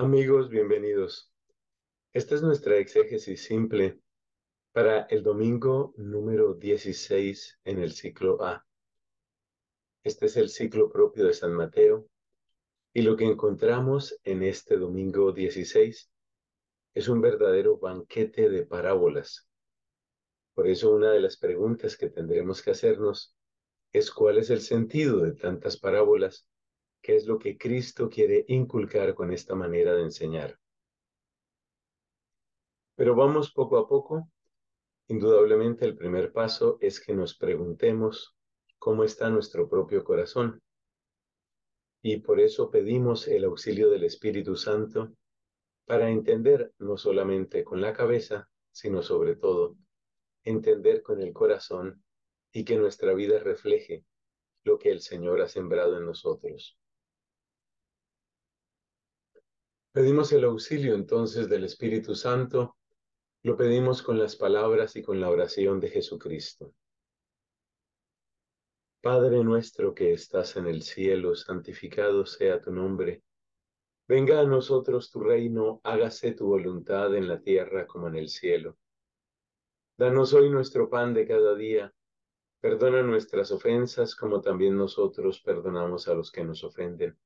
Amigos, bienvenidos. Esta es nuestra exégesis simple para el domingo número 16 en el ciclo A. Este es el ciclo propio de San Mateo y lo que encontramos en este domingo 16 es un verdadero banquete de parábolas. Por eso una de las preguntas que tendremos que hacernos es cuál es el sentido de tantas parábolas ¿Qué es lo que Cristo quiere inculcar con esta manera de enseñar. Pero vamos poco a poco. Indudablemente el primer paso es que nos preguntemos cómo está nuestro propio corazón. Y por eso pedimos el auxilio del Espíritu Santo para entender no solamente con la cabeza, sino sobre todo entender con el corazón y que nuestra vida refleje lo que el Señor ha sembrado en nosotros. Pedimos el auxilio entonces del Espíritu Santo, lo pedimos con las palabras y con la oración de Jesucristo. Padre nuestro que estás en el cielo, santificado sea tu nombre. Venga a nosotros tu reino, hágase tu voluntad en la tierra como en el cielo. Danos hoy nuestro pan de cada día. Perdona nuestras ofensas como también nosotros perdonamos a los que nos ofenden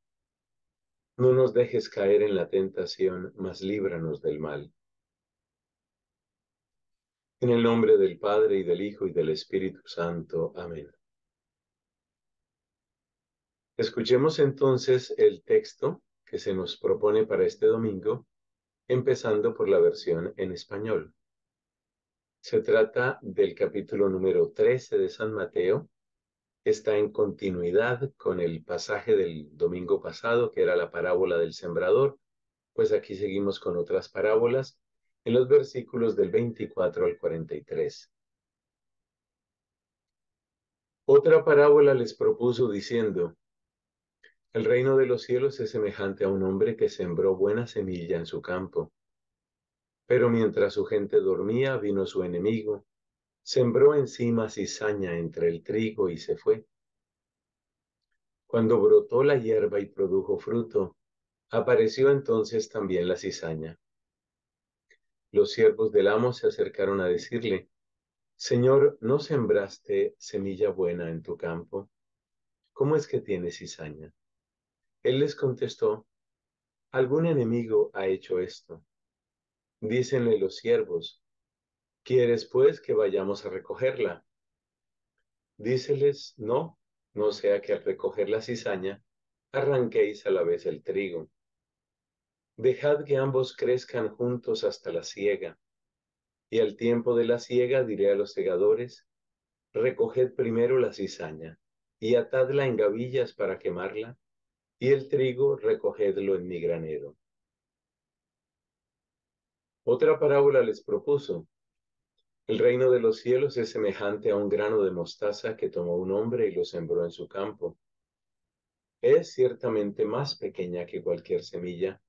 no nos dejes caer en la tentación, mas líbranos del mal. En el nombre del Padre y del Hijo y del Espíritu Santo. Amén. Escuchemos entonces el texto que se nos propone para este domingo, empezando por la versión en español. Se trata del capítulo número 13 de San Mateo, está en continuidad con el pasaje del domingo pasado, que era la parábola del sembrador, pues aquí seguimos con otras parábolas en los versículos del 24 al 43. Otra parábola les propuso diciendo, el reino de los cielos es semejante a un hombre que sembró buena semilla en su campo. Pero mientras su gente dormía, vino su enemigo Sembró encima cizaña entre el trigo y se fue. Cuando brotó la hierba y produjo fruto, apareció entonces también la cizaña. Los siervos del amo se acercaron a decirle, Señor, ¿no sembraste semilla buena en tu campo? ¿Cómo es que tiene cizaña? Él les contestó, Algún enemigo ha hecho esto. Dícenle los siervos, ¿Quieres pues que vayamos a recogerla? Díceles, no, no sea que al recoger la cizaña arranquéis a la vez el trigo. Dejad que ambos crezcan juntos hasta la siega. Y al tiempo de la siega diré a los segadores, recoged primero la cizaña y atadla en gavillas para quemarla, y el trigo recogedlo en mi granero. Otra parábola les propuso, el reino de los cielos es semejante a un grano de mostaza que tomó un hombre y lo sembró en su campo. Es ciertamente más pequeña que cualquier semilla,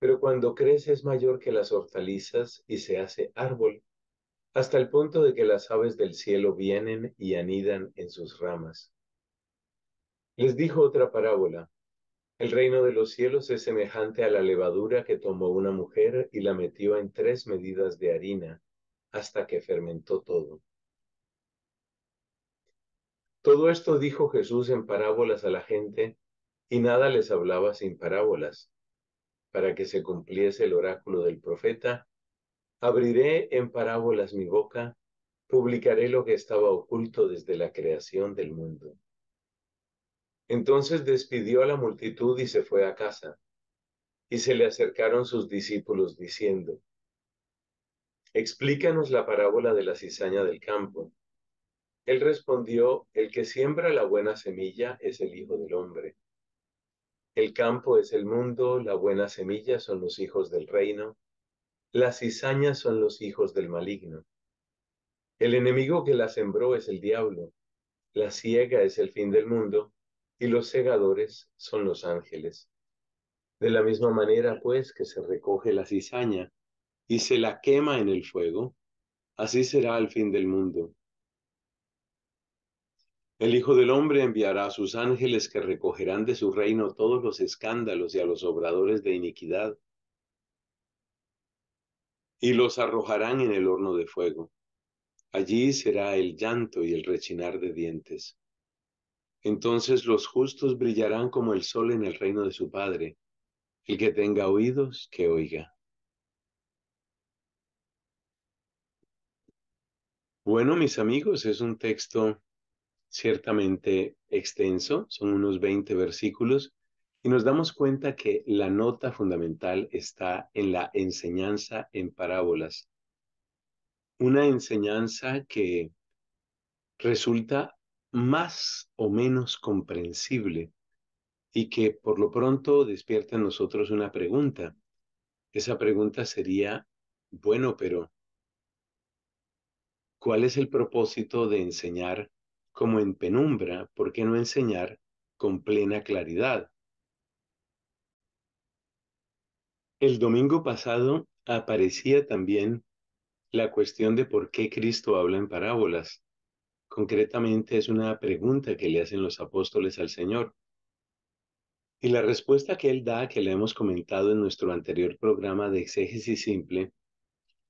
pero cuando crece es mayor que las hortalizas y se hace árbol, hasta el punto de que las aves del cielo vienen y anidan en sus ramas. Les dijo otra parábola. El reino de los cielos es semejante a la levadura que tomó una mujer y la metió en tres medidas de harina hasta que fermentó todo. Todo esto dijo Jesús en parábolas a la gente, y nada les hablaba sin parábolas, para que se cumpliese el oráculo del profeta, abriré en parábolas mi boca, publicaré lo que estaba oculto desde la creación del mundo. Entonces despidió a la multitud y se fue a casa, y se le acercaron sus discípulos diciendo, Explícanos la parábola de la cizaña del campo. Él respondió, el que siembra la buena semilla es el Hijo del Hombre. El campo es el mundo, la buena semilla son los hijos del reino, las cizañas son los hijos del maligno. El enemigo que la sembró es el diablo, la ciega es el fin del mundo, y los segadores son los ángeles. De la misma manera, pues, que se recoge la cizaña y se la quema en el fuego, así será el fin del mundo. El Hijo del Hombre enviará a sus ángeles que recogerán de su reino todos los escándalos y a los obradores de iniquidad, y los arrojarán en el horno de fuego. Allí será el llanto y el rechinar de dientes. Entonces los justos brillarán como el sol en el reino de su Padre. El que tenga oídos, que oiga. Bueno, mis amigos, es un texto ciertamente extenso, son unos 20 versículos, y nos damos cuenta que la nota fundamental está en la enseñanza en parábolas. Una enseñanza que resulta más o menos comprensible y que por lo pronto despierta en nosotros una pregunta. Esa pregunta sería, bueno, pero ¿Cuál es el propósito de enseñar como en penumbra? ¿Por qué no enseñar con plena claridad? El domingo pasado aparecía también la cuestión de por qué Cristo habla en parábolas. Concretamente es una pregunta que le hacen los apóstoles al Señor. Y la respuesta que Él da, que le hemos comentado en nuestro anterior programa de exégesis simple,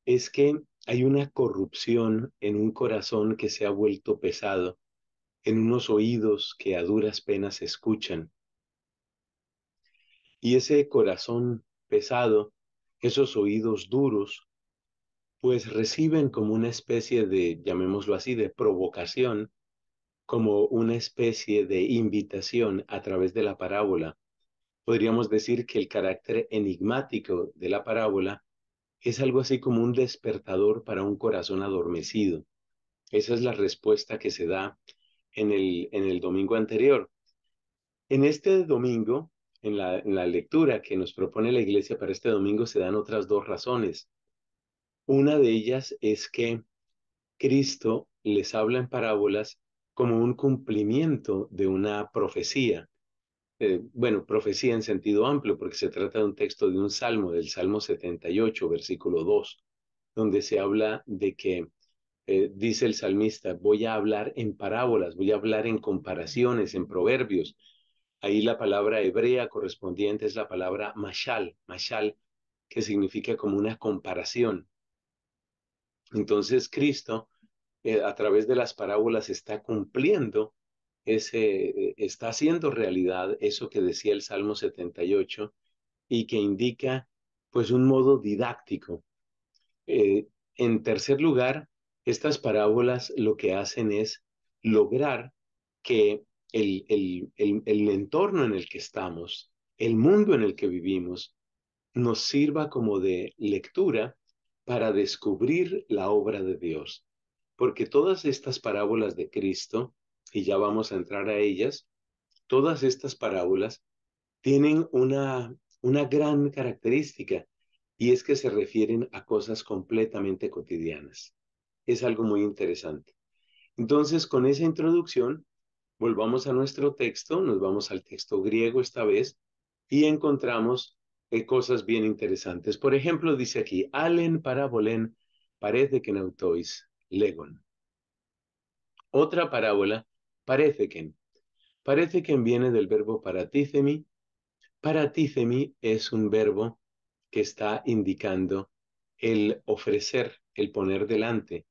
es que hay una corrupción en un corazón que se ha vuelto pesado, en unos oídos que a duras penas escuchan. Y ese corazón pesado, esos oídos duros, pues reciben como una especie de, llamémoslo así, de provocación, como una especie de invitación a través de la parábola. Podríamos decir que el carácter enigmático de la parábola es algo así como un despertador para un corazón adormecido. Esa es la respuesta que se da en el, en el domingo anterior. En este domingo, en la, en la lectura que nos propone la iglesia para este domingo, se dan otras dos razones. Una de ellas es que Cristo les habla en parábolas como un cumplimiento de una profecía. Eh, bueno, profecía en sentido amplio, porque se trata de un texto de un salmo, del Salmo 78, versículo 2, donde se habla de que, eh, dice el salmista, voy a hablar en parábolas, voy a hablar en comparaciones, en proverbios. Ahí la palabra hebrea correspondiente es la palabra mashal, mashal, que significa como una comparación. Entonces Cristo, eh, a través de las parábolas, está cumpliendo ese, está haciendo realidad eso que decía el Salmo 78 y que indica pues un modo didáctico. Eh, en tercer lugar, estas parábolas lo que hacen es lograr que el, el entorno en el que estamos, el mundo en el que vivimos, nos sirva como de lectura para descubrir la obra de Dios. Porque todas estas parábolas de Cristo y ya vamos a entrar a ellas, todas estas parábolas tienen una, una gran característica y es que se refieren a cosas completamente cotidianas. Es algo muy interesante. Entonces, con esa introducción, volvamos a nuestro texto, nos vamos al texto griego esta vez y encontramos eh, cosas bien interesantes. Por ejemplo, dice aquí, alen parabolen parece que nautois legon. Otra parábola Parece que viene del verbo paratícemi. Paratícemi es un verbo que está indicando el ofrecer, el poner delante.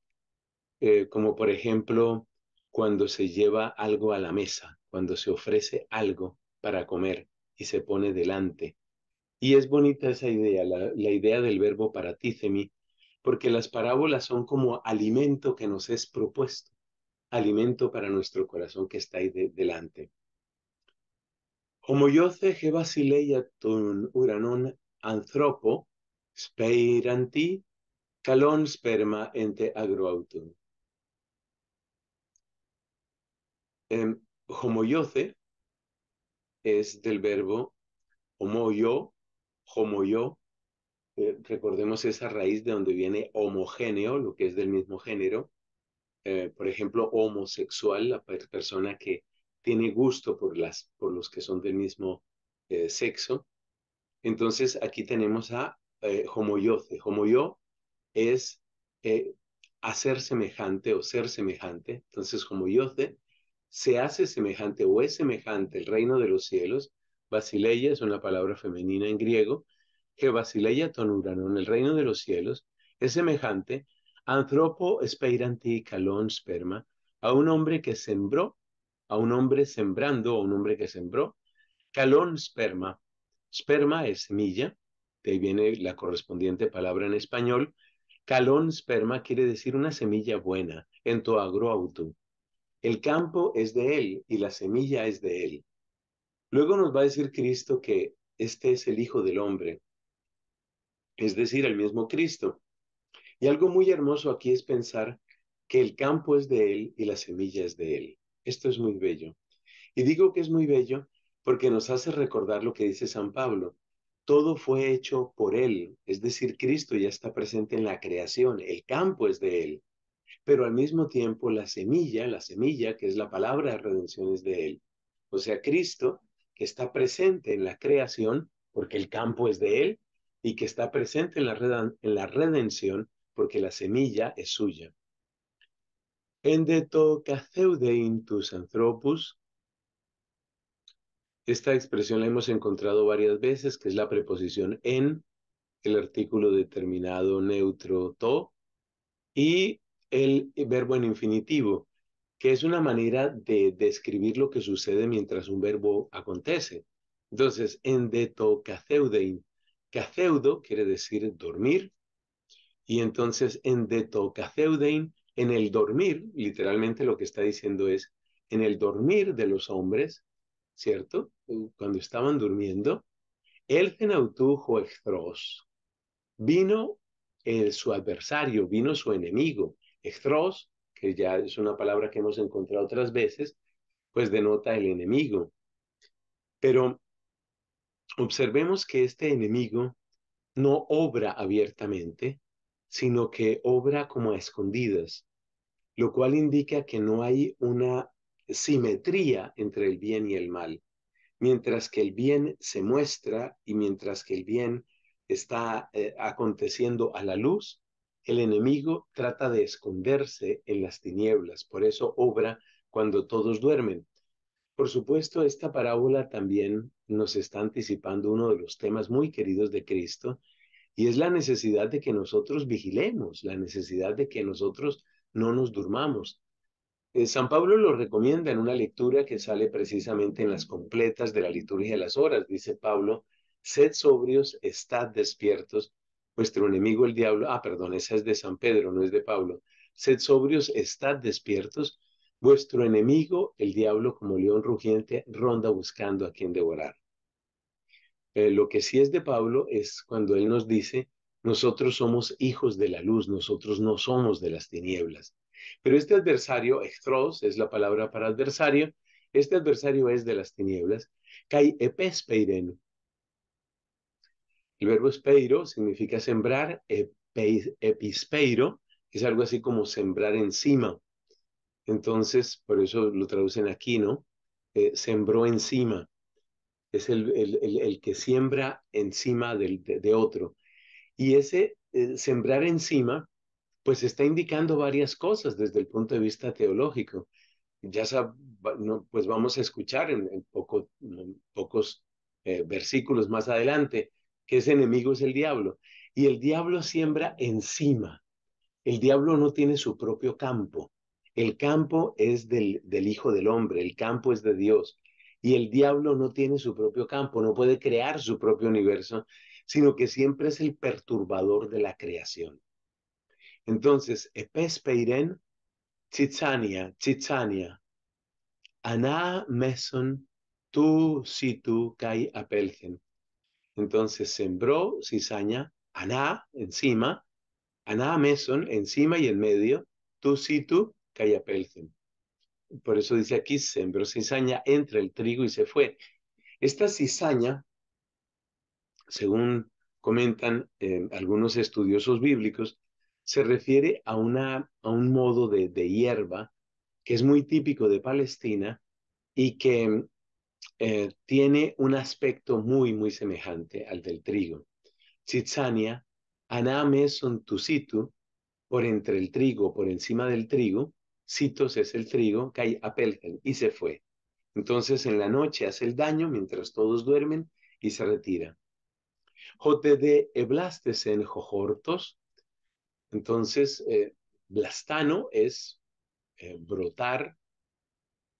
Eh, como por ejemplo, cuando se lleva algo a la mesa, cuando se ofrece algo para comer y se pone delante. Y es bonita esa idea, la, la idea del verbo paratícemi, porque las parábolas son como alimento que nos es propuesto alimento para nuestro corazón que está ahí delante. Homoyoce ge uranon anthropo speiranti calon sperma ente agroautum. Em, homoyoce es del verbo homoyo, homoyo. Eh, recordemos esa raíz de donde viene homogéneo, lo que es del mismo género, eh, por ejemplo, homosexual, la persona que tiene gusto por, las, por los que son del mismo eh, sexo. Entonces aquí tenemos a eh, homoyoce. Homoyo es eh, hacer semejante o ser semejante. Entonces homoyoce se hace semejante o es semejante el reino de los cielos. Basileia es una palabra femenina en griego, que Basileia en el reino de los cielos, es semejante Anthropo speiranti calón sperma, a un hombre que sembró, a un hombre sembrando, a un hombre que sembró, calón sperma. Sperma es semilla, de ahí viene la correspondiente palabra en español. Calón sperma quiere decir una semilla buena, en agro auto. El campo es de él y la semilla es de él. Luego nos va a decir Cristo que este es el Hijo del Hombre, es decir, el mismo Cristo. Y algo muy hermoso aquí es pensar que el campo es de Él y la semilla es de Él. Esto es muy bello. Y digo que es muy bello porque nos hace recordar lo que dice San Pablo. Todo fue hecho por Él, es decir, Cristo ya está presente en la creación, el campo es de Él, pero al mismo tiempo la semilla, la semilla que es la palabra de redención es de Él. O sea, Cristo que está presente en la creación, porque el campo es de Él, y que está presente en la, en la redención, porque la semilla es suya. En to tus anthropus, esta expresión la hemos encontrado varias veces, que es la preposición en, el artículo determinado neutro to, y el verbo en infinitivo, que es una manera de describir lo que sucede mientras un verbo acontece. Entonces, en deto caceudein, caceudo quiere decir dormir, y entonces en en el dormir, literalmente lo que está diciendo es, en el dormir de los hombres, ¿cierto? Uh, cuando estaban durmiendo, el genautujo Vino su adversario, vino su enemigo. Extros, que ya es una palabra que hemos encontrado otras veces, pues denota el enemigo. Pero observemos que este enemigo no obra abiertamente, sino que obra como a escondidas, lo cual indica que no hay una simetría entre el bien y el mal. Mientras que el bien se muestra y mientras que el bien está eh, aconteciendo a la luz, el enemigo trata de esconderse en las tinieblas, por eso obra cuando todos duermen. Por supuesto, esta parábola también nos está anticipando uno de los temas muy queridos de Cristo, y es la necesidad de que nosotros vigilemos, la necesidad de que nosotros no nos durmamos. Eh, San Pablo lo recomienda en una lectura que sale precisamente en las completas de la liturgia de las horas. Dice Pablo, sed sobrios, estad despiertos, vuestro enemigo el diablo, ah, perdón, esa es de San Pedro, no es de Pablo. Sed sobrios, estad despiertos, vuestro enemigo el diablo como león rugiente ronda buscando a quien devorar. Eh, lo que sí es de Pablo es cuando él nos dice, nosotros somos hijos de la luz, nosotros no somos de las tinieblas. Pero este adversario, estrós es la palabra para adversario, este adversario es de las tinieblas, kai epes El verbo espeiro significa sembrar, epispeiro es algo así como sembrar encima. Entonces, por eso lo traducen aquí, ¿no? Eh, sembró encima es el, el, que siembra encima del, de, otro. Y ese eh, sembrar encima, pues está indicando varias cosas desde el punto de vista teológico. Ya pues vamos a escuchar en, pocos eh, versículos más adelante que ese enemigo es el diablo. Y el diablo siembra encima. El diablo no tiene su propio campo. El campo es del, del Hijo del Hombre, el campo es de Dios. Y el diablo no tiene su propio campo, no puede crear su propio universo, sino que siempre es el perturbador de la creación. Entonces, Epes Peiren, Chichania, Aná Meson, tu situ kai apelgen. Entonces, sembró cizaña, Aná encima, Aná Meson encima y en medio, tu situ kai apelgen. Por eso dice aquí, sembró cizaña entre el trigo y se fue. Esta cizaña, según comentan eh, algunos estudiosos bíblicos, se refiere a, una, a un modo de, hierba que es muy típico de Palestina y que eh, tiene un aspecto muy, muy semejante al del trigo. Cizaña, aname son por entre el trigo, por encima del trigo, citos es el trigo, cae a y se fue. Entonces en la noche hace el daño mientras todos duermen y se retira. Jote de eblastes en jojortos. Entonces, eh, blastano es eh, brotar,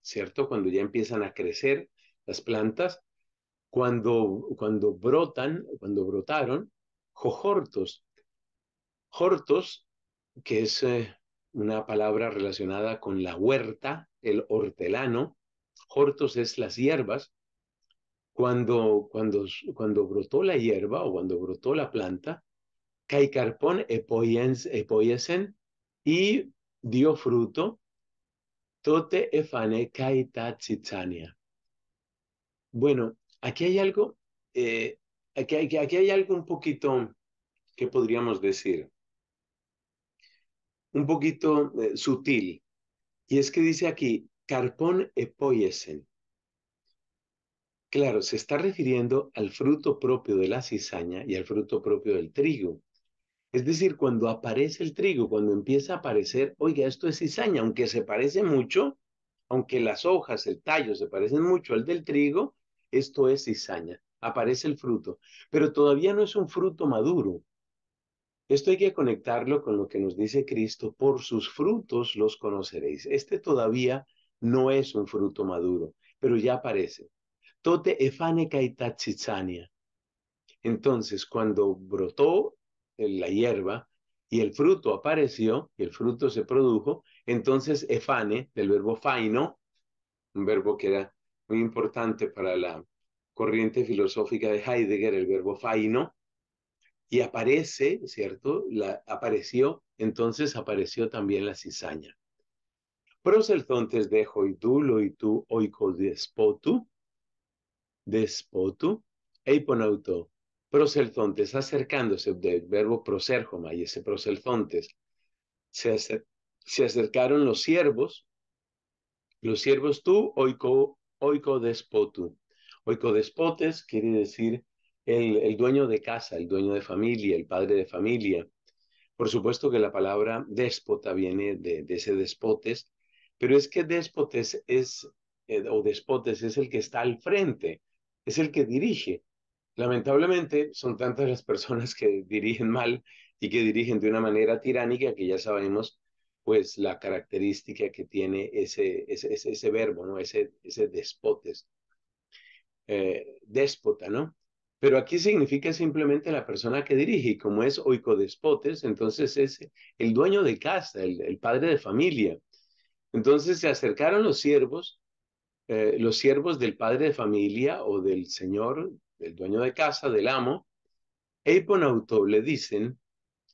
¿cierto? Cuando ya empiezan a crecer las plantas. Cuando, cuando brotan, cuando brotaron, jojortos. Jortos, que es eh, una palabra relacionada con la huerta, el hortelano. Hortos es las hierbas. Cuando, cuando, cuando brotó la hierba o cuando brotó la planta, caicarpón epoiesen y dio fruto, tote efane caita tzitzania. Bueno, aquí hay algo, eh, aquí, aquí hay algo un poquito, que podríamos decir? un poquito eh, sutil. Y es que dice aquí, carpón epoiesen. Claro, se está refiriendo al fruto propio de la cizaña y al fruto propio del trigo. Es decir, cuando aparece el trigo, cuando empieza a aparecer, oiga, esto es cizaña, aunque se parece mucho, aunque las hojas, el tallo se parecen mucho al del trigo, esto es cizaña, aparece el fruto, pero todavía no es un fruto maduro, esto hay que conectarlo con lo que nos dice Cristo, por sus frutos los conoceréis. Este todavía no es un fruto maduro, pero ya aparece. Tote efane y Entonces, cuando brotó la hierba y el fruto apareció, y el fruto se produjo, entonces efane, del verbo faino, un verbo que era muy importante para la corriente filosófica de Heidegger, el verbo faino, y aparece, ¿cierto? La, apareció, entonces apareció también la cizaña. y de hoidulo y tú oicodespotu, despotu, eiponauto, Proselzontes, acercándose del verbo proserjoma y ese proselzontes. se, se acercaron los siervos, los siervos tú oikodespotu. Oikodespotes quiere decir el, dueño de casa, el dueño de familia, el padre de familia. Por supuesto que la palabra déspota viene de, ese despotes, pero es que déspotes es, eh, o despotes es el que está al frente, es el que dirige. Lamentablemente son tantas las personas que dirigen mal y que dirigen de una manera tiránica que ya sabemos pues la característica que tiene ese, ese, verbo, ¿no? Ese, ese despotes. Eh, déspota, ¿no? Pero aquí significa simplemente la persona que dirige, como es oicodespotes, entonces es el dueño de casa, el, padre de familia. Entonces se acercaron los siervos, eh, los siervos del padre de familia o del señor, del dueño de casa, del amo, Eiponauto le dicen,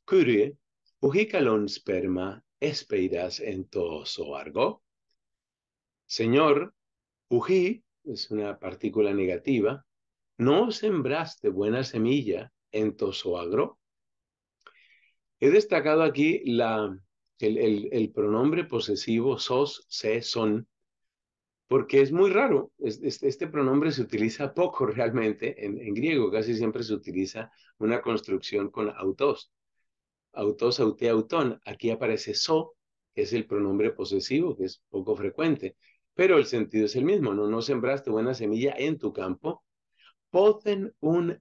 Curie, ujicalon sperma, espeiras en toso argo. Señor, uji es una partícula negativa, no sembraste buena semilla en Tosoagro. He destacado aquí la, el, pronombre posesivo sos, se, son, porque es muy raro. Este, pronombre se utiliza poco realmente en, griego, casi siempre se utiliza una construcción con autos. Autos, auté, autón. Aquí aparece so, que es el pronombre posesivo, que es poco frecuente, pero el sentido es el mismo, ¿no? No sembraste buena semilla en tu campo, un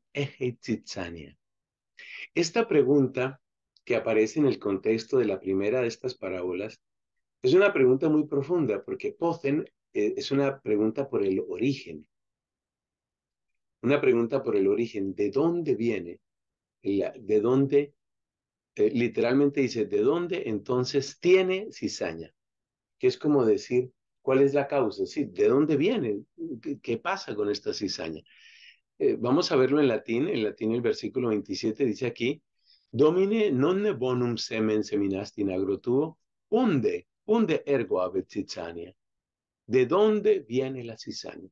Esta pregunta que aparece en el contexto de la primera de estas parábolas es una pregunta muy profunda porque Pozen eh, es una pregunta por el origen. Una pregunta por el origen, ¿de dónde viene? ¿De dónde? Eh, literalmente dice, ¿de dónde entonces tiene cizaña? Que es como decir, ¿cuál es la causa? Sí, ¿de dónde viene? qué pasa con esta cizaña? Eh, vamos a verlo en latín, en latín el versículo 27 dice aquí, Domine non ne bonum semen seminasti in unde, unde ergo abet cizania. ¿De dónde viene la cizaña?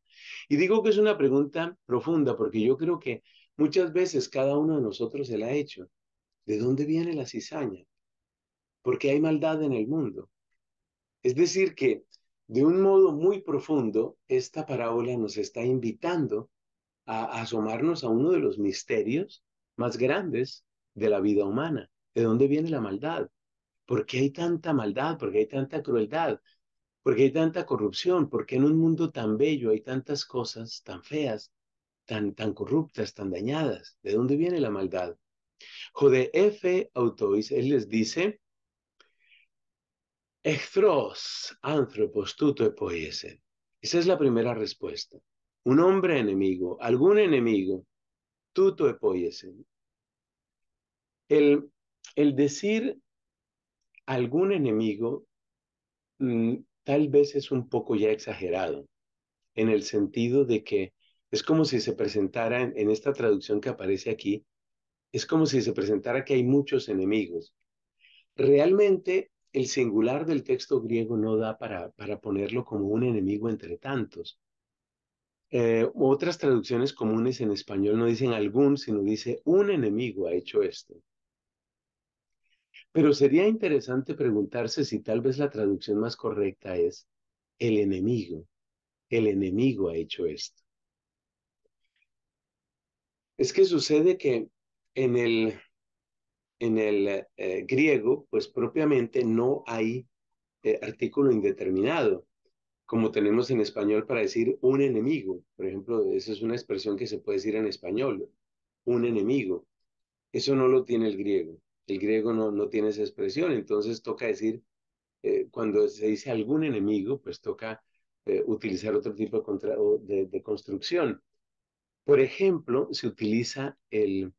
Y digo que es una pregunta profunda porque yo creo que muchas veces cada uno de nosotros se la ha hecho. ¿De dónde viene la cizaña? Porque hay maldad en el mundo. Es decir, que de un modo muy profundo, esta parábola nos está invitando a, asomarnos a uno de los misterios más grandes de la vida humana. ¿De dónde viene la maldad? ¿Por qué hay tanta maldad? ¿Por qué hay tanta crueldad? ¿Por qué hay tanta corrupción? ¿Por qué en un mundo tan bello hay tantas cosas tan feas, tan, tan corruptas, tan dañadas? ¿De dónde viene la maldad? Jode F. Autois, él les dice, Echthros, anthropos tuto epoiesen. Esa es la primera respuesta un hombre enemigo, algún enemigo, tú te apoyes El, el decir algún enemigo mm, tal vez es un poco ya exagerado, en el sentido de que es como si se presentara en, en esta traducción que aparece aquí, es como si se presentara que hay muchos enemigos. Realmente el singular del texto griego no da para, para ponerlo como un enemigo entre tantos, eh, otras traducciones comunes en español no dicen algún, sino dice un enemigo ha hecho esto. Pero sería interesante preguntarse si tal vez la traducción más correcta es el enemigo. El enemigo ha hecho esto. Es que sucede que en el, en el eh, griego, pues propiamente no hay eh, artículo indeterminado como tenemos en español para decir un enemigo. Por ejemplo, esa es una expresión que se puede decir en español, un enemigo. Eso no lo tiene el griego. El griego no, no tiene esa expresión, entonces toca decir, eh, cuando se dice algún enemigo, pues toca eh, utilizar otro tipo de, de, construcción. Por ejemplo, se utiliza el,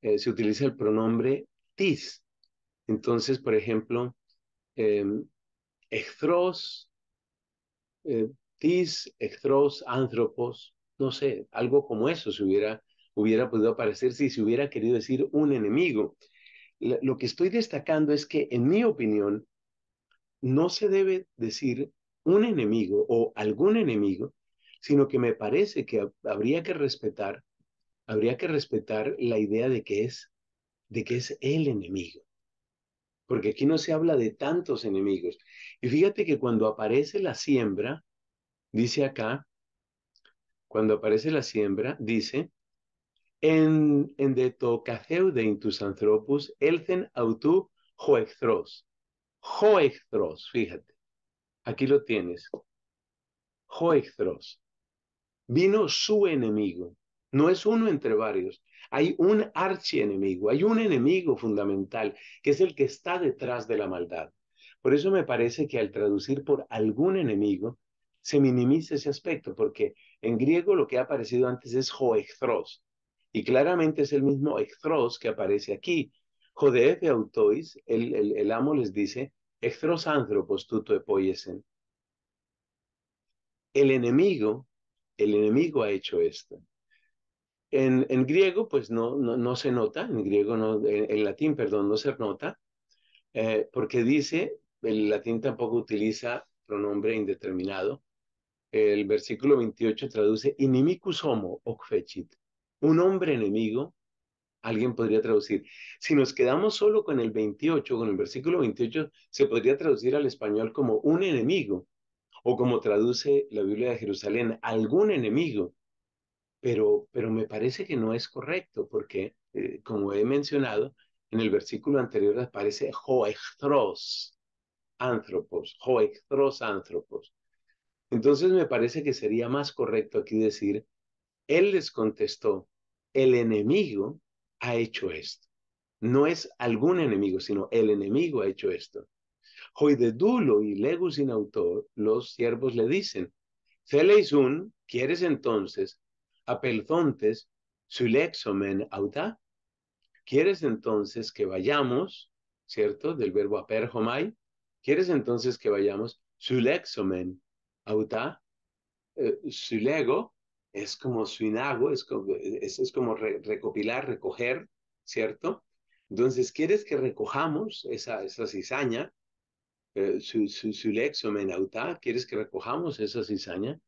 eh, se utiliza el pronombre tis. Entonces, por ejemplo, eh, eh, tis, extros, anthropos, no sé, algo como eso se hubiera, hubiera podido aparecer si se hubiera querido decir un enemigo. Lo que estoy destacando es que, en mi opinión, no se debe decir un enemigo o algún enemigo, sino que me parece que habría que respetar, habría que respetar la idea de que es, de que es el enemigo porque aquí no se habla de tantos enemigos. Y fíjate que cuando aparece la siembra, dice acá, cuando aparece la siembra, dice, en, en de intus anthropus, elcen autu joextros. Joextros, fíjate. Aquí lo tienes. Joextros. Vino su enemigo. No es uno entre varios, hay un archienemigo, hay un enemigo fundamental que es el que está detrás de la maldad. Por eso me parece que al traducir por algún enemigo se minimiza ese aspecto, porque en griego lo que ha aparecido antes es joecthros, y claramente es el mismo ecthros que aparece aquí. Jodefe autois, el, amo les dice, echthros anthropos tuto El enemigo, el enemigo ha hecho esto. En, griego, pues no, no, se nota, en griego, no, en, latín, perdón, no se nota, eh, porque dice, el latín tampoco utiliza pronombre indeterminado. El versículo 28 traduce inimicus homo occedit". un hombre enemigo, alguien podría traducir. Si nos quedamos solo con el 28, con el versículo 28, se podría traducir al español como un enemigo, o como traduce la Biblia de Jerusalén, algún enemigo pero, me parece que no es correcto, porque, eh, como he mencionado, en el versículo anterior aparece joechtros, anthropos, joechtros, anthropos. Entonces me parece que sería más correcto aquí decir, él les contestó, el enemigo ha hecho esto. No es algún enemigo, sino el enemigo ha hecho esto. dulo y Legus in autor, los siervos le dicen, Celeizun, ¿quieres entonces apelzontes sulexomen auta. ¿Quieres entonces que vayamos, cierto, del verbo aperjomai? ¿Quieres entonces que vayamos sulexomen auta? Eh, sulego es como suinago, es como, es, como recopilar, recoger, ¿cierto? Entonces, ¿quieres que recojamos esa, cizaña? Eh, su, sulexomen auta, ¿quieres que recojamos esa cizaña?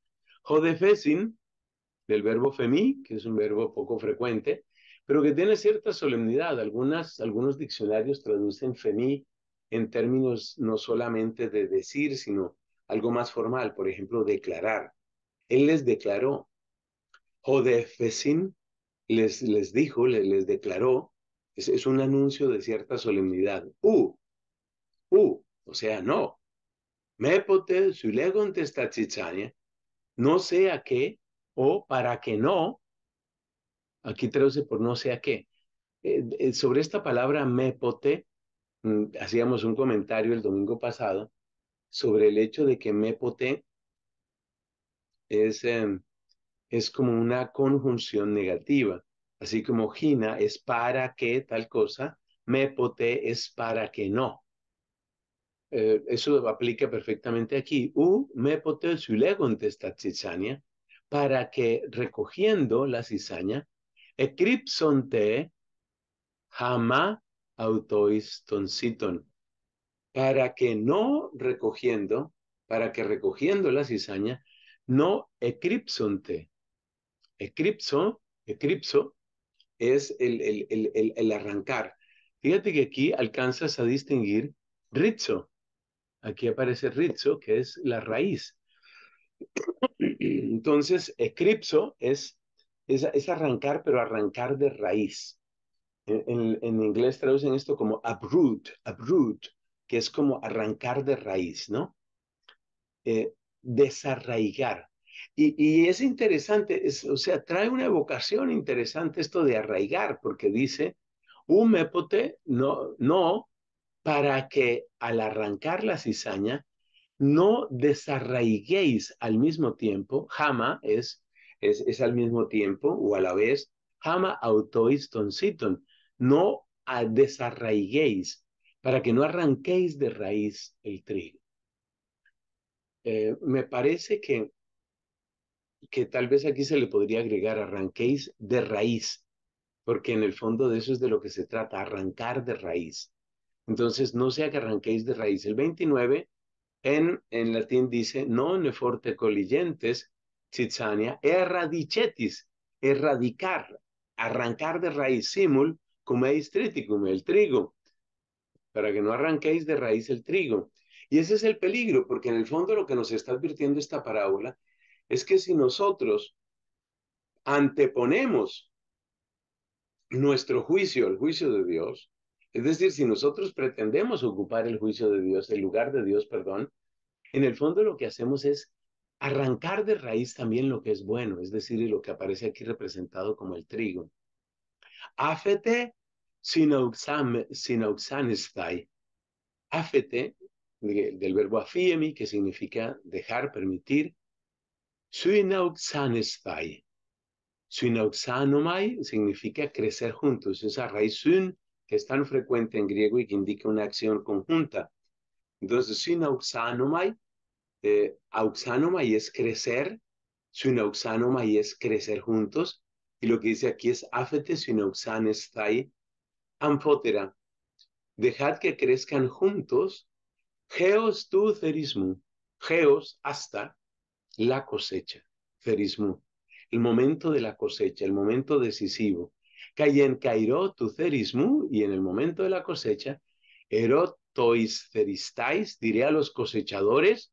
Jodefesin, del verbo femí, que es un verbo poco frecuente, pero que tiene cierta solemnidad. Algunas, algunos diccionarios traducen femí en términos no solamente de decir, sino algo más formal, por ejemplo, declarar. Él les declaró. Jodefesin les, les dijo, les, declaró. Es, un anuncio de cierta solemnidad. U, u, o sea, no. Mepote contesta testachichania, no sea que o para que no, aquí traduce por no sea qué. Eh, eh, sobre esta palabra mépote, mm, hacíamos un comentario el domingo pasado sobre el hecho de que mépote es, em, es como una conjunción negativa, así como gina es para que tal cosa, mépote es para que no. Eh, eso aplica perfectamente aquí. U mépote contesta testatsitsania, para que recogiendo la cizaña, jamá jama autoistonciton, para que no recogiendo, para que recogiendo la cizaña, no ecripsonte, ecripso, ecripso es el, arrancar. Fíjate que aquí alcanzas a distinguir rizzo. Aquí aparece rizzo, que es la raíz. Entonces, eclipso es, es, arrancar, pero arrancar de raíz. En, inglés traducen esto como uproot, uproot, que es como arrancar de raíz, ¿no? Eh, desarraigar. Y, es interesante, o sea, trae una evocación interesante esto de arraigar, porque dice, un no, no, para que al arrancar la cizaña no desarraiguéis al mismo tiempo, jama es, es, al mismo tiempo o a la vez, jama autois no a desarraiguéis, para que no arranquéis de raíz el trigo. Eh, me parece que, que tal vez aquí se le podría agregar arranquéis de raíz, porque en el fondo de eso es de lo que se trata, arrancar de raíz. Entonces, no sea que arranquéis de raíz. El 29 en, latín dice, no ne forte colligentes, Tizania, erradicetis, erradicar, arrancar de raíz, simul, como triticum, el trigo, para que no arranquéis de raíz el trigo. Y ese es el peligro, porque en el fondo lo que nos está advirtiendo esta parábola es que si nosotros anteponemos nuestro juicio al juicio de Dios, es decir, si nosotros pretendemos ocupar el juicio de Dios, el lugar de Dios, perdón, en el fondo lo que hacemos es arrancar de raíz también lo que es bueno, es decir, lo que aparece aquí representado como el trigo. Afete sinauxanestai. Afete, del verbo afiemi, que significa dejar, permitir. Sin Sinauxanomai significa crecer juntos. Esa raíz sin que es tan frecuente en griego y que indica una acción conjunta. Entonces, sin eh, auxanomai es crecer, synauxanomai es crecer juntos, y lo que dice aquí es afete synauxanestai amfotera, dejad que crezcan juntos, geos tu cerismu, geos hasta la cosecha, cerismu, el momento de la cosecha, el momento decisivo, Cayen cairó tu y en el momento de la cosecha, tois ceristais, diré a los cosechadores,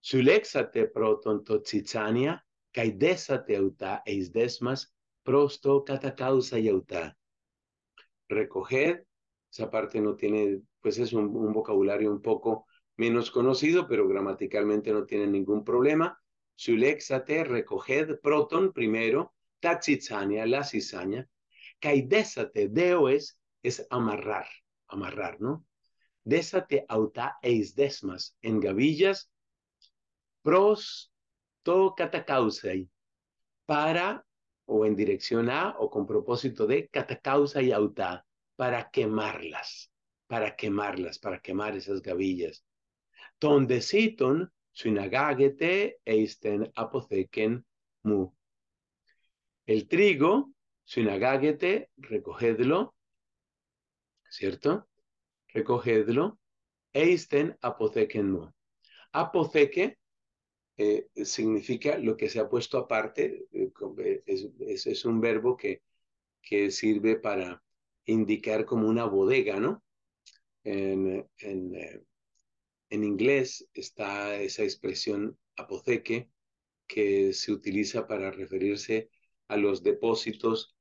sulexate proton tochizania, caidesate eis desmas, prosto catacausa autá. Recoged, esa parte no tiene, pues es un, un vocabulario un poco menos conocido, pero gramaticalmente no tiene ningún problema. Sulexate, recoged, proton primero, Tatsitsania, la cizaña. desate, deo es, es amarrar, amarrar, ¿no? Desate auta eis desmas, en gavillas, pros to catacausai, para o en dirección a o con propósito de catacausa y auta, para quemarlas, para quemarlas, para quemar esas gavillas. Donde siton, suinagagete eisten apotheken mu el trigo, sinagáguete, recogedlo, ¿cierto? Recogedlo, eisten apotequenmo. Apotheque eh, significa lo que se ha puesto aparte, eh, eh, es, un verbo que, que sirve para indicar como una bodega, ¿no? En, inglés está esa expresión apoteque que se utiliza para referirse a los depósitos,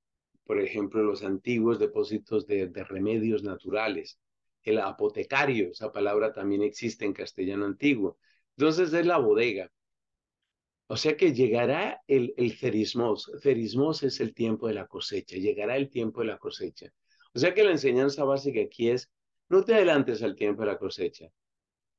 por ejemplo, los antiguos depósitos de, remedios naturales. El apotecario, esa palabra también existe en castellano antiguo. Entonces es la bodega. O sea que llegará el, cerismos. Cerismos es el tiempo de la cosecha. Llegará el tiempo de la cosecha. O sea que la enseñanza básica aquí es, no te adelantes al tiempo de la cosecha.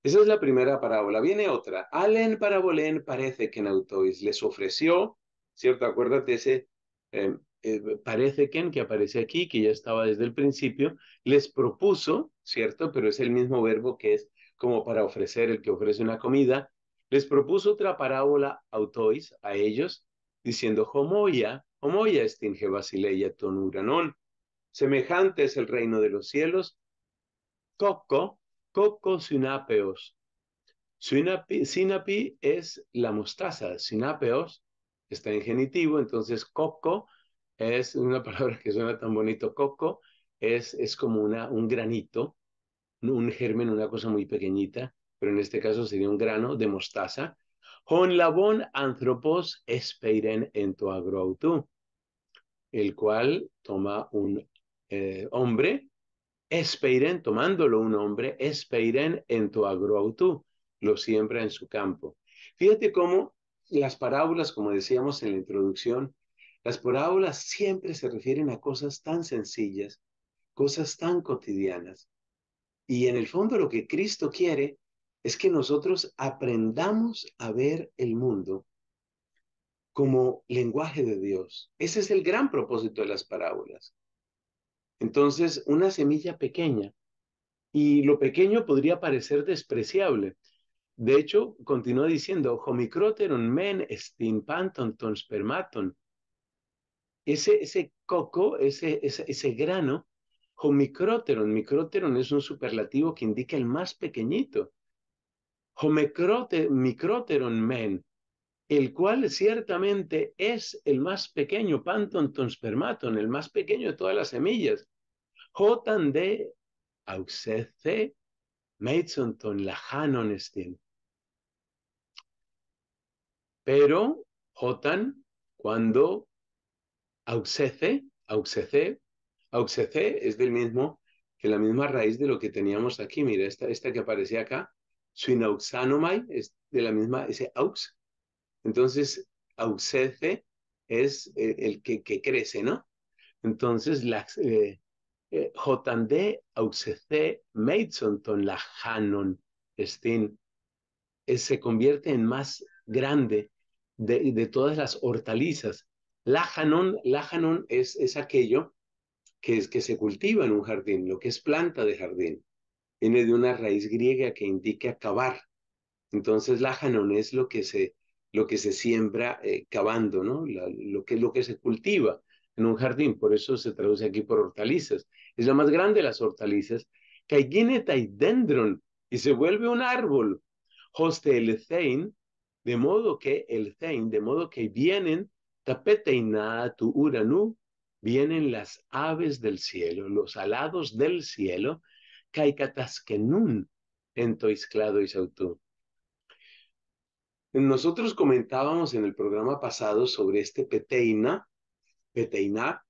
Esa es la primera parábola. Viene otra. Allen Parabolén parece que Nautois les ofreció ¿cierto? Acuérdate ese eh, eh, parece Ken que aparece aquí, que ya estaba desde el principio, les propuso, ¿cierto? Pero es el mismo verbo que es como para ofrecer, el que ofrece una comida, les propuso otra parábola autois a ellos, diciendo, homoya homoya estinge basileia ton semejante es el reino de los cielos, coco, coco sinapeos, sinapi, es la mostaza, sinapeos está en genitivo, entonces coco es una palabra que suena tan bonito, coco es, es como una, un granito, un germen, una cosa muy pequeñita, pero en este caso sería un grano de mostaza. Hon labon anthropos espeiren en tu el cual toma un eh, hombre, espeiren, tomándolo un hombre, espeiren en tu lo siembra en su campo. Fíjate cómo las parábolas, como decíamos en la introducción, las parábolas siempre se refieren a cosas tan sencillas, cosas tan cotidianas. Y en el fondo lo que Cristo quiere es que nosotros aprendamos a ver el mundo como lenguaje de Dios. Ese es el gran propósito de las parábolas. Entonces, una semilla pequeña, y lo pequeño podría parecer despreciable, de hecho, continúa diciendo, homicroteron men panton, ton spermaton. Ese, ese coco, ese, ese, grano, homicroteron, microteron es un superlativo que indica el más pequeñito. Homicroteron men, el cual ciertamente es el más pequeño, panton ton spermaton, el más pequeño de todas las semillas. Jotan de auxece, meitzon ton lajanon estin. Pero Jotan, cuando auxece, auxece, auxece es del mismo, que la misma raíz de lo que teníamos aquí. Mira, esta, esta que aparecía acá, suinauxanomai, es de la misma, ese aux. Entonces, auxece es eh, el, que, crece, ¿no? Entonces, la, eh, eh, la hanon estin, eh, se convierte en más grande de, de todas las hortalizas. lajanon lajanon es, es aquello que, es, que se cultiva en un jardín, lo que es planta de jardín. Viene de una raíz griega que indica cavar. Entonces lajanon es lo que se, lo que se siembra eh, cavando, ¿no? lo, que, lo que se cultiva en un jardín, por eso se traduce aquí por hortalizas. Es la más grande de las hortalizas. Caigine y y se vuelve un árbol. hoste Hostelzein, de modo que el Zein, de modo que vienen, tapeteina tu uranu, vienen las aves del cielo, los alados del cielo, en toisclado y sautú. Nosotros comentábamos en el programa pasado sobre este peteina, peteina,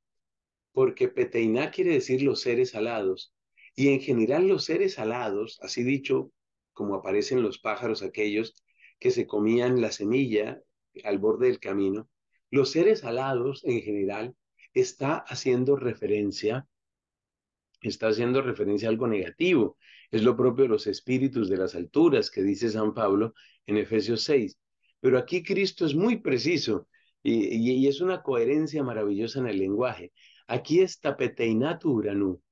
porque peteina quiere decir los seres alados. Y en general los seres alados, así dicho, como aparecen los pájaros aquellos, que se comían la semilla al borde del camino, los seres alados en general está haciendo referencia, está haciendo referencia a algo negativo. Es lo propio de los espíritus de las alturas que dice San Pablo en Efesios 6. Pero aquí Cristo es muy preciso y, es una coherencia maravillosa en el lenguaje. Aquí es tapeteinatu uranu,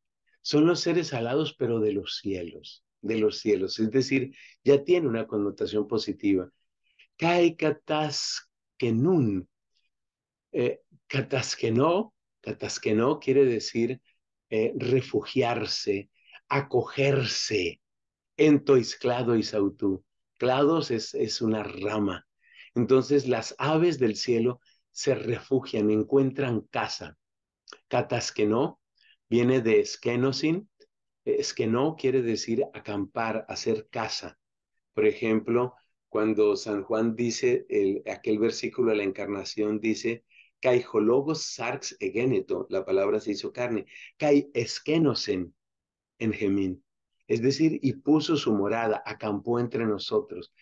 Son los seres alados, pero de los cielos de los cielos, es decir, ya tiene una connotación positiva. Kai kataskenun. Eh, kataskenó, quiere decir eh, refugiarse, acogerse. en clado y Clados es, es una rama. Entonces las aves del cielo se refugian, encuentran casa. Kataskenó viene de skenosin, es que no quiere decir acampar, hacer casa. Por ejemplo, cuando San Juan dice, el, aquel versículo de la encarnación dice, kai jologos sarx egeneto, la palabra se hizo carne, kai eskenosen en gemín. Es decir, y puso su morada, acampó entre nosotros.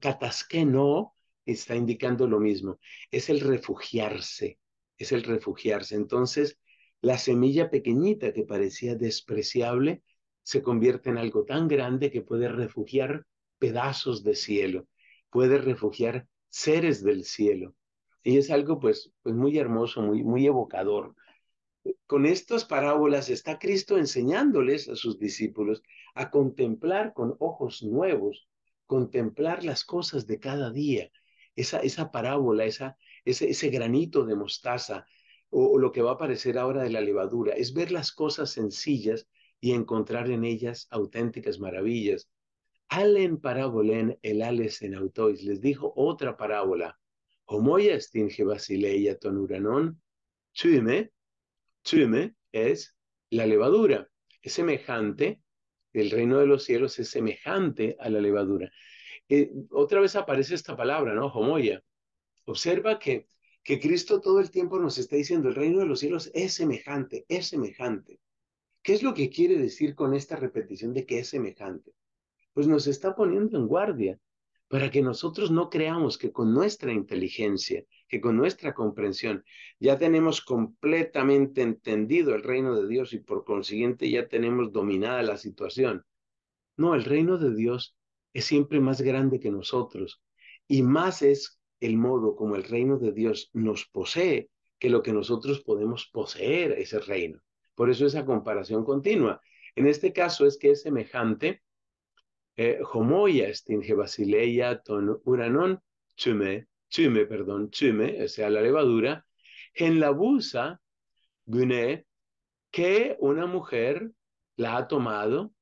Catasqueno está indicando lo mismo, es el refugiarse, es el refugiarse. Entonces, la semilla pequeñita que parecía despreciable se convierte en algo tan grande que puede refugiar pedazos de cielo, puede refugiar seres del cielo. Y es algo pues, pues muy hermoso, muy, muy evocador. Con estas parábolas está Cristo enseñándoles a sus discípulos a contemplar con ojos nuevos, contemplar las cosas de cada día. Esa, esa parábola, esa, ese, granito de mostaza o lo que va a aparecer ahora de la levadura, es ver las cosas sencillas y encontrar en ellas auténticas maravillas. alen parabolen el ales en autois, les dijo otra parábola. Homoya estinge basileia ton uranón, Tume es la levadura, es semejante, el reino de los cielos es semejante a la levadura. Eh, otra vez aparece esta palabra, ¿no? Homoya. Observa que, que Cristo todo el tiempo nos está diciendo, el reino de los cielos es semejante, es semejante. ¿Qué es lo que quiere decir con esta repetición de que es semejante? Pues nos está poniendo en guardia para que nosotros no creamos que con nuestra inteligencia, que con nuestra comprensión, ya tenemos completamente entendido el reino de Dios y por consiguiente ya tenemos dominada la situación. No, el reino de Dios es siempre más grande que nosotros y más es el modo como el reino de Dios nos posee que lo que nosotros podemos poseer ese reino. Por eso esa comparación continua. En este caso es que es semejante eh, homoya estinge basileia ton uranon chume, chume, perdón, chume, o sea, la levadura, en la busa gune, que una mujer la ha tomado,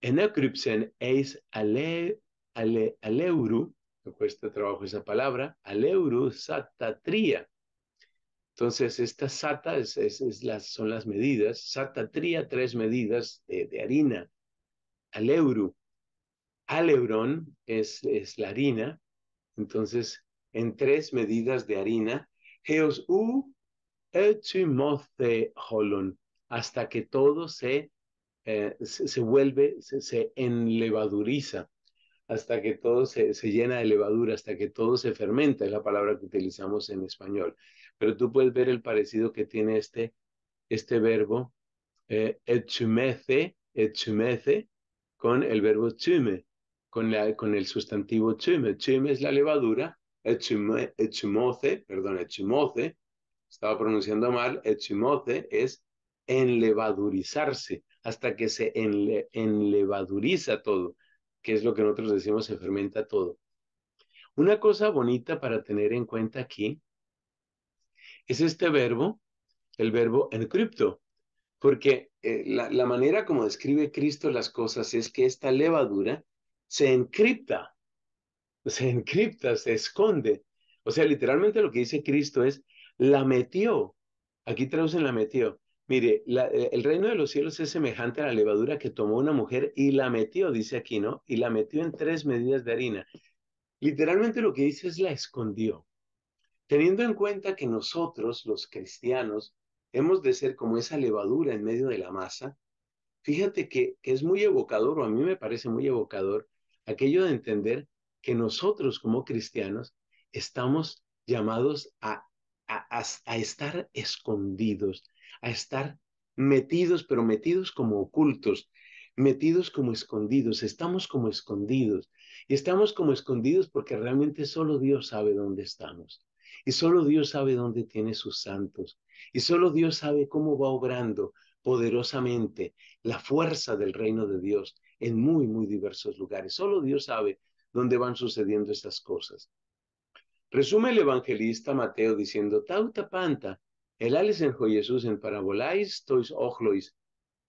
en ecrypsen eis aleuru, me cuesta trabajo esa palabra, aleuru satatria, entonces, estas sata son las medidas, sata tría, tres medidas de, harina. Al euro, es, es la harina, entonces, en tres medidas de harina, geos u hasta que todo se, eh, se, vuelve, se, enlevaduriza, hasta que todo se llena de levadura, hasta que todo se fermenta, es la palabra que utilizamos en español pero tú puedes ver el parecido que tiene este, este verbo eh, etchumece, con el verbo chume, con, con el sustantivo chume. Chume es la levadura, etchume, perdón, etchumoce, estaba pronunciando mal, echumoce es enlevadurizarse, hasta que se enlevaduriza todo, que es lo que nosotros decimos se fermenta todo. Una cosa bonita para tener en cuenta aquí es este verbo, el verbo encripto, porque eh, la, manera como describe Cristo las cosas es que esta levadura se encripta, se encripta, se esconde. O sea, literalmente lo que dice Cristo es, la metió. Aquí traducen la metió. Mire, eh, el reino de los cielos es semejante a la levadura que tomó una mujer y la metió, dice aquí, ¿no? Y la metió en tres medidas de harina. Literalmente lo que dice es la escondió. Teniendo en cuenta que nosotros, los cristianos, hemos de ser como esa levadura en medio de la masa, fíjate que, es muy evocador, o a mí me parece muy evocador, aquello de entender que nosotros como cristianos estamos llamados a, a estar escondidos, a estar metidos, pero metidos como ocultos, metidos como escondidos, estamos como escondidos, y estamos como escondidos porque realmente solo Dios sabe dónde estamos. Y solo Dios sabe dónde tiene sus santos. Y solo Dios sabe cómo va obrando poderosamente la fuerza del reino de Dios en muy, muy diversos lugares. Solo Dios sabe dónde van sucediendo estas cosas. Resume el evangelista Mateo diciendo, Tauta panta, el Jesús en tois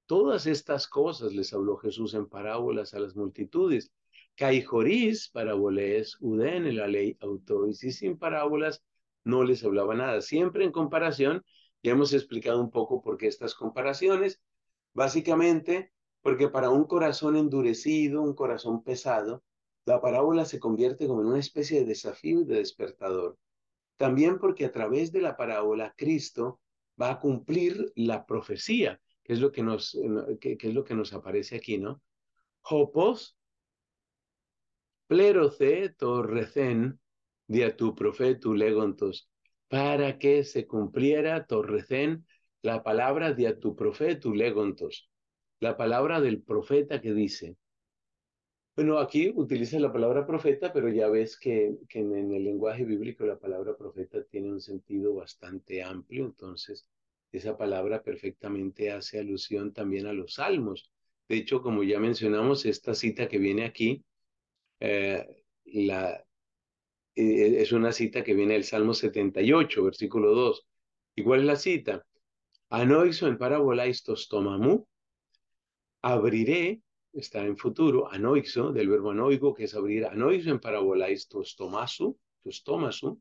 Todas estas cosas les habló Jesús en parábolas a las multitudes. horis parabolés, uden en la ley autois, y sin parábolas no les hablaba nada. Siempre en comparación, ya hemos explicado un poco por qué estas comparaciones. Básicamente, porque para un corazón endurecido, un corazón pesado, la parábola se convierte como en una especie de desafío y de despertador. También porque a través de la parábola Cristo va a cumplir la profecía, que es lo que nos, eh, es lo que nos aparece aquí, ¿no? Hopos, pleroce, torrecén de a tu profeta Legontos, para que se cumpliera Torrecén la palabra de a tu profeta Legontos, la palabra del profeta que dice. Bueno, aquí utiliza la palabra profeta, pero ya ves que, en, el lenguaje bíblico la palabra profeta tiene un sentido bastante amplio, entonces esa palabra perfectamente hace alusión también a los salmos. De hecho, como ya mencionamos, esta cita que viene aquí, eh, la, eh, es una cita que viene del Salmo 78, versículo 2. ¿Y cuál es la cita? Anoixo en parábola tomamú. Abriré, está en futuro, anoixo, del verbo anoigo, que es abrir. Anoixo en parábola tomasu, tomasu.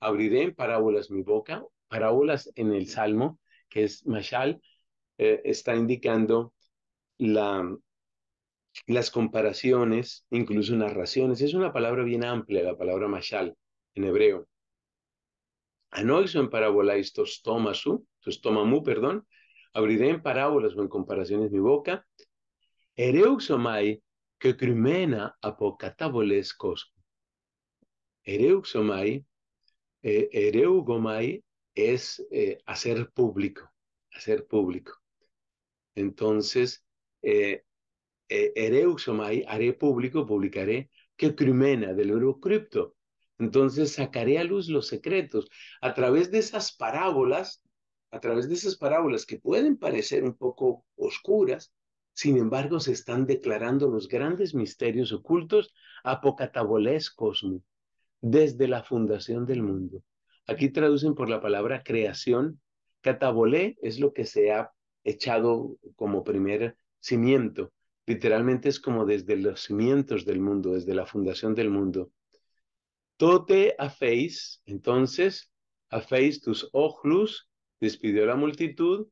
Abriré en parábolas mi boca. Parábolas en el Salmo, que es mashal, eh, está indicando la, las comparaciones, incluso narraciones. Es una palabra bien amplia, la palabra mashal en hebreo. Anoixo en parábola, tomasu, tostomamu perdón. Abriré en parábolas o en comparaciones mi boca. Ereuxomai, que crimena apocatabolescos. Ereuxomai, e, ereugomai, es eh, hacer público, hacer público. Entonces, eh, eh, haré público, publicaré, que crimena del verbo cripto. Entonces sacaré a luz los secretos. A través de esas parábolas, a través de esas parábolas que pueden parecer un poco oscuras, sin embargo se están declarando los grandes misterios ocultos apocatabolés cosmo, desde la fundación del mundo. Aquí traducen por la palabra creación. Catabolé es lo que se ha echado como primer cimiento literalmente es como desde los cimientos del mundo, desde la fundación del mundo. Tote afeis, entonces, afeis tus ojlus, despidió la multitud,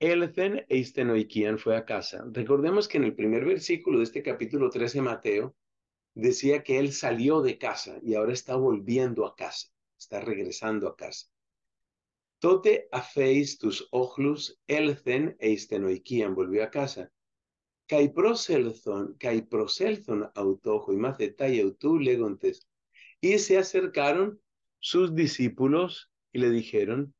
Elzen e fue a casa. Recordemos que en el primer versículo de este capítulo 13 de Mateo decía que él salió de casa y ahora está volviendo a casa, está regresando a casa. Tote afeis tus ojlus, Elzen e Istenoikian volvió a casa proselzon, autojo y más detalle Y se acercaron sus discípulos y le dijeron,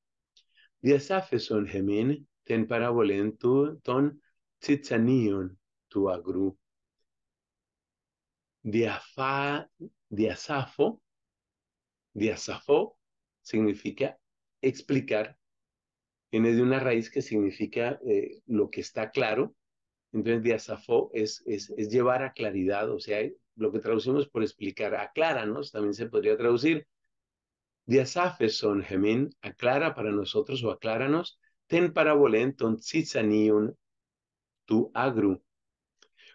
Diasafeson gemin ten parabolentu ton tzitzanion tu agru. Diafa, diasafo, diasafo significa explicar, viene de una raíz que significa eh, lo que está claro, entonces, diazafó es, es, llevar a claridad, o sea, eh, lo que traducimos por explicar, acláranos, también se podría traducir. Diazafes son gemín, aclara para nosotros o acláranos, ten parabolenton tzitzaniun tu agru.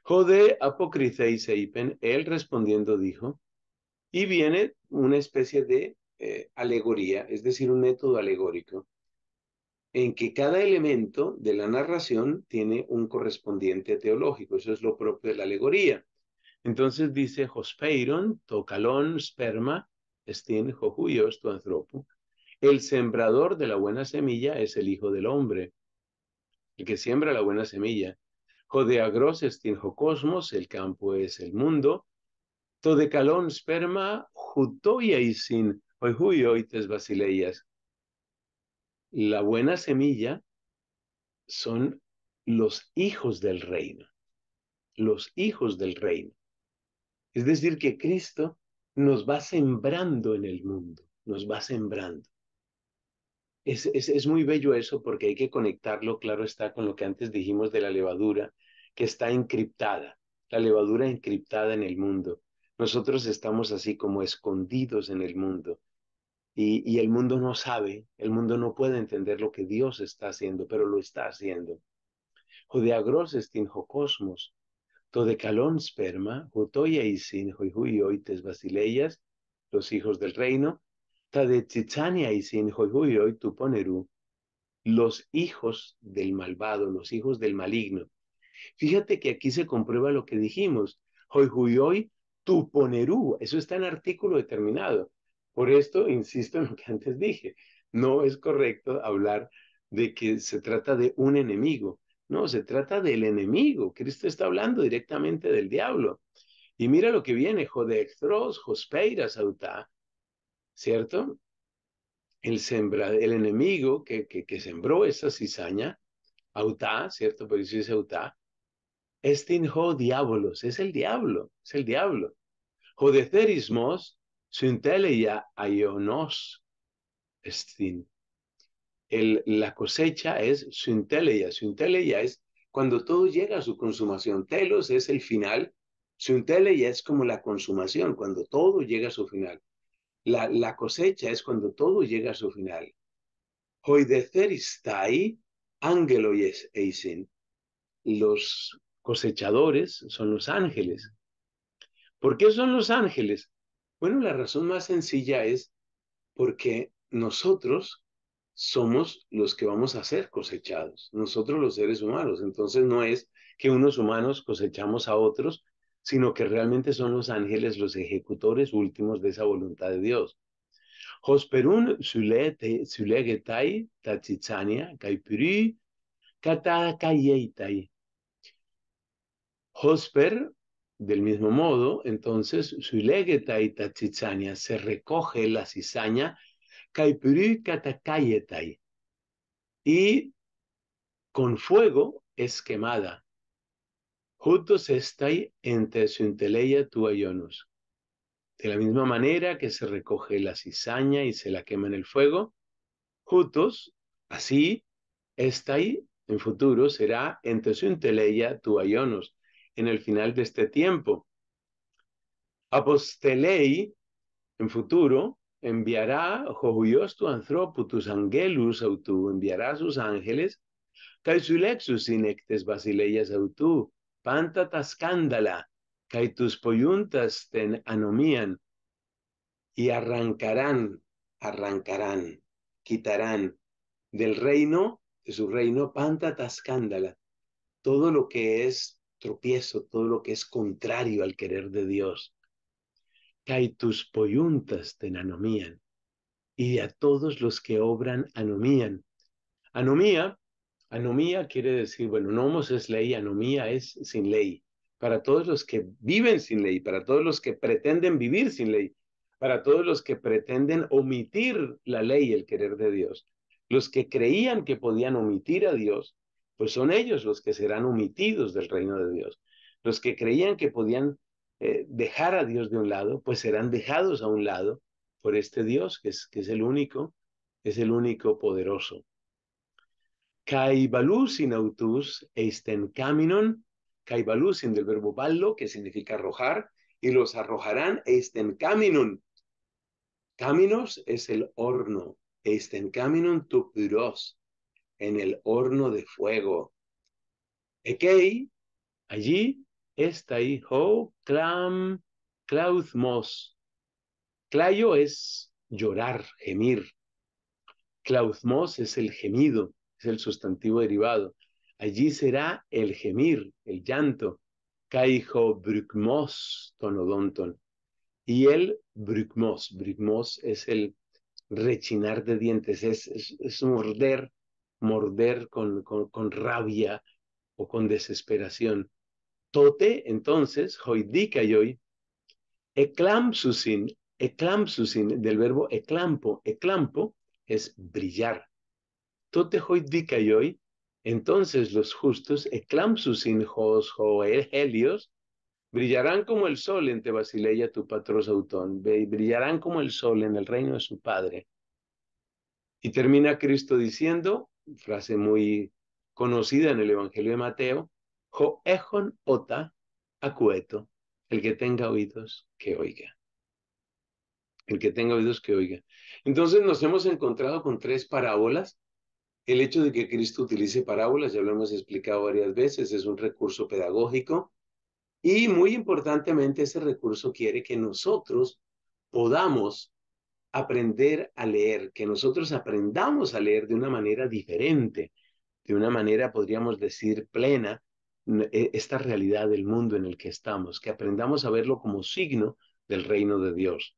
Jode apocrisei seipen, él respondiendo dijo, y viene una especie de eh, alegoría, es decir, un método alegórico en que cada elemento de la narración tiene un correspondiente teológico. Eso es lo propio de la alegoría. Entonces dice Jospeiron, Tocalón, Sperma, estin Jojuyos, tu antropo. El sembrador de la buena semilla es el hijo del hombre, el que siembra la buena semilla. Jodeagros, estin Jocosmos, el campo es el mundo. Todecalón, Sperma, Jutoya y Sin, Oijuyoites, Basileias. La buena semilla son los hijos del reino, los hijos del reino. Es decir, que Cristo nos va sembrando en el mundo, nos va sembrando. Es, muy bello eso porque hay que conectarlo, claro está, con lo que antes dijimos de la levadura, que está encriptada, la levadura encriptada en el mundo. Nosotros estamos así como escondidos en el mundo, y, el mundo no sabe, el mundo no puede entender lo que Dios está haciendo, pero lo está haciendo. Jodeagros estinjo cosmos, todecalón sperma, jutoya y sin y tes basileias, los hijos del reino, tadechichania y sin y tu tuponerú, los hijos del malvado, los hijos del maligno. Fíjate que aquí se comprueba lo que dijimos, hoy poneru, eso está en artículo determinado por esto, insisto en lo que antes dije, no es correcto hablar de que se trata de un enemigo. No, se trata del enemigo. Cristo está hablando directamente del diablo. Y mira lo que viene, Jodextros, Jospeiras, Autá, ¿cierto? El, sembra, el enemigo que, que, sembró esa cizaña, Autá, ¿cierto? Por eso dice Autá, es Diabolos, es el diablo, es el diablo. Jodecerismos, estin. El, la cosecha es Sunteleia Sunteleia es cuando todo llega a su consumación. Telos es el final. ya es como la consumación, cuando todo llega a su final. La, cosecha es cuando todo llega a su final. es eisen Los cosechadores son los ángeles. ¿Por qué son los ángeles? Bueno, la razón más sencilla es porque nosotros somos los que vamos a ser cosechados, nosotros los seres humanos. Entonces no es que unos humanos cosechamos a otros, sino que realmente son los ángeles los ejecutores últimos de esa voluntad de Dios. Hosperun Hosper del mismo modo, entonces, y tachizania, se recoge la cizaña, y con fuego es quemada. Juntos estai entre su inteleya De la misma manera que se recoge la cizaña y se la quema en el fuego, juntos, así, estai en futuro será entre su inteleya tuayonus en el final de este tiempo. Apostelei, en futuro, enviará jojuyos tu anthropo, tus angelus autú, enviará sus ángeles, caesulexus inectes basileias autú, panta tascándala, tus poyuntas ten anomían, y arrancarán, arrancarán, quitarán del reino, de su reino, panta tascándala, todo lo que es tropiezo, todo lo que es contrario al querer de Dios. Caí tus poyuntas te anomían, y a todos los que obran anomían. Anomía, anomía quiere decir, bueno, nomos es ley, anomía es sin ley. Para todos los que viven sin ley, para todos los que pretenden vivir sin ley, para todos los que pretenden omitir la ley, el querer de Dios. Los que creían que podían omitir a Dios, pues son ellos los que serán omitidos del reino de Dios. Los que creían que podían eh, dejar a Dios de un lado, pues serán dejados a un lado por este Dios, que es, el único, es el único poderoso. Caibalus in autus eisten caminon, caibalus in del verbo ballo, que significa arrojar, y los arrojarán eisten CAMINON Caminos es el horno, eisten tu TUPIROS en el horno de fuego. Ekei, allí, está hijo. clam, clausmos. Clayo es llorar, gemir. Clausmos es el gemido, es el sustantivo derivado. Allí será el gemir, el llanto. Caijo brukmos tonodonton. Y el brukmos, brukmos es el rechinar de dientes, es morder morder con, con, rabia o con desesperación. Tote, entonces, yoi, eclampsusin, eclampsusin, del verbo eclampo, eclampo es brillar. Tote hoy entonces los justos, eclampsusin hos helios, brillarán como el sol en Tebasileia, tu patros autón, brillarán como el sol en el reino de su Padre. Y termina Cristo diciendo, frase muy conocida en el Evangelio de Mateo, ejon ota acueto, el que tenga oídos, que oiga. El que tenga oídos, que oiga. Entonces nos hemos encontrado con tres parábolas. El hecho de que Cristo utilice parábolas, ya lo hemos explicado varias veces, es un recurso pedagógico. Y muy importantemente, ese recurso quiere que nosotros podamos aprender a leer, que nosotros aprendamos a leer de una manera diferente, de una manera, podríamos decir, plena, e, esta realidad del mundo en el que estamos, que aprendamos a verlo como signo del reino de Dios.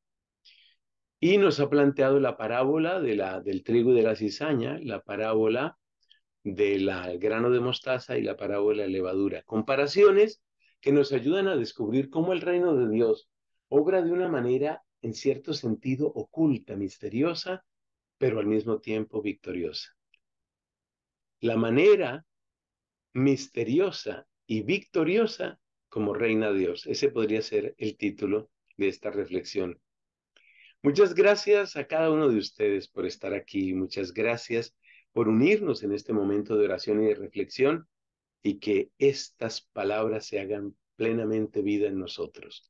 Y nos ha planteado la parábola de la, del trigo y de la cizaña, la parábola del grano de mostaza y la parábola de levadura. Comparaciones que nos ayudan a descubrir cómo el reino de Dios obra de una manera en cierto sentido oculta, misteriosa, pero al mismo tiempo victoriosa. La manera misteriosa y victoriosa como reina Dios. Ese podría ser el título de esta reflexión. Muchas gracias a cada uno de ustedes por estar aquí. Muchas gracias por unirnos en este momento de oración y de reflexión y que estas palabras se hagan plenamente vida en nosotros.